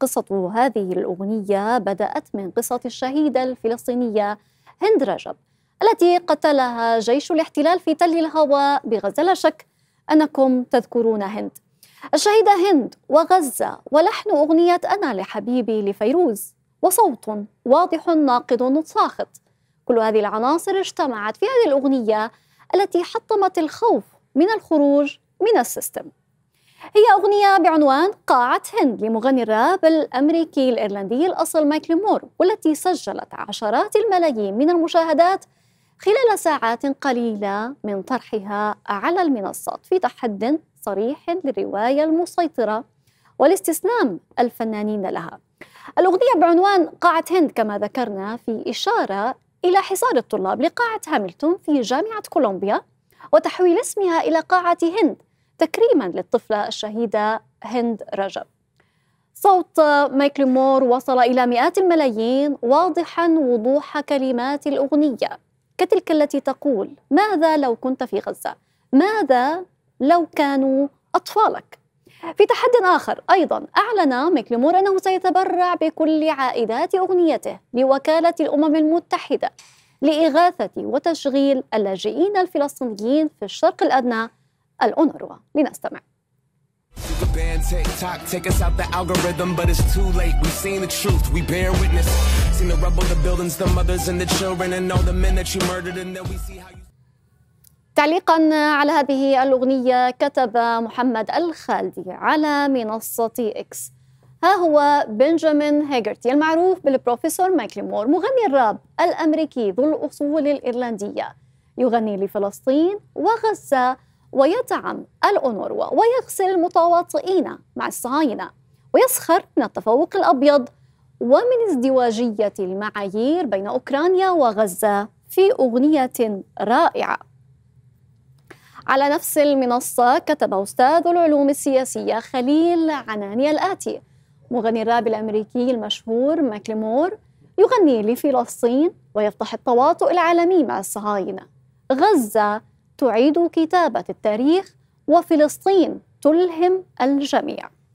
قصة هذه الأغنية بدأت من قصة الشهيدة الفلسطينية هند رجب التي قتلها جيش الاحتلال في تل الهوى بغزة لا شك أنكم تذكرون هند الشهيدة هند وغزة ولحن أغنية أنا لحبيبي لفيروز وصوت واضح ناقد ساخط كل هذه العناصر اجتمعت في هذه الأغنية التي حطمت الخوف من الخروج من السيستم هي أغنية بعنوان قاعة هند لمغني الراب الأمريكي الإيرلندي الأصل مايكل مور والتي سجلت عشرات الملايين من المشاهدات خلال ساعات قليلة من طرحها على المنصات في تحد صريح للرواية المسيطرة والاستسلام الفنانين لها الأغنية بعنوان قاعة هند كما ذكرنا في إشارة إلى حصار الطلاب لقاعة هاملتون في جامعة كولومبيا وتحويل اسمها إلى قاعة هند تكريما للطفلة الشهيدة هند رجب صوت مايكل مور وصل إلى مئات الملايين واضحا وضوح كلمات الأغنية كتلك التي تقول ماذا لو كنت في غزة ماذا لو كانوا أطفالك في تحد آخر أيضا أعلن مور أنه سيتبرع بكل عائدات أغنيته لوكالة الأمم المتحدة لإغاثة وتشغيل اللاجئين الفلسطينيين في الشرق الأدنى الأونروا لنستمع تعليقا على هذه الأغنية كتب محمد الخالدي على منصة إكس ها هو بنجامين هيجرتي المعروف بالبروفيسور مايكل مور مغني الراب الأمريكي ذو الأصول الإيرلندية يغني لفلسطين وغزة ويدعم الأونروا ويغسل المتواطئين مع الصهاينة ويسخر من التفوق الأبيض ومن ازدواجية المعايير بين أوكرانيا وغزة في أغنية رائعة على نفس المنصة كتب أستاذ العلوم السياسية خليل عناني الآتي مغني الراب الأمريكي المشهور ماكليمور يغني لفلسطين ويفتح التواطؤ العالمي مع الصهاينة غزة تعيد كتابة التاريخ وفلسطين تلهم الجميع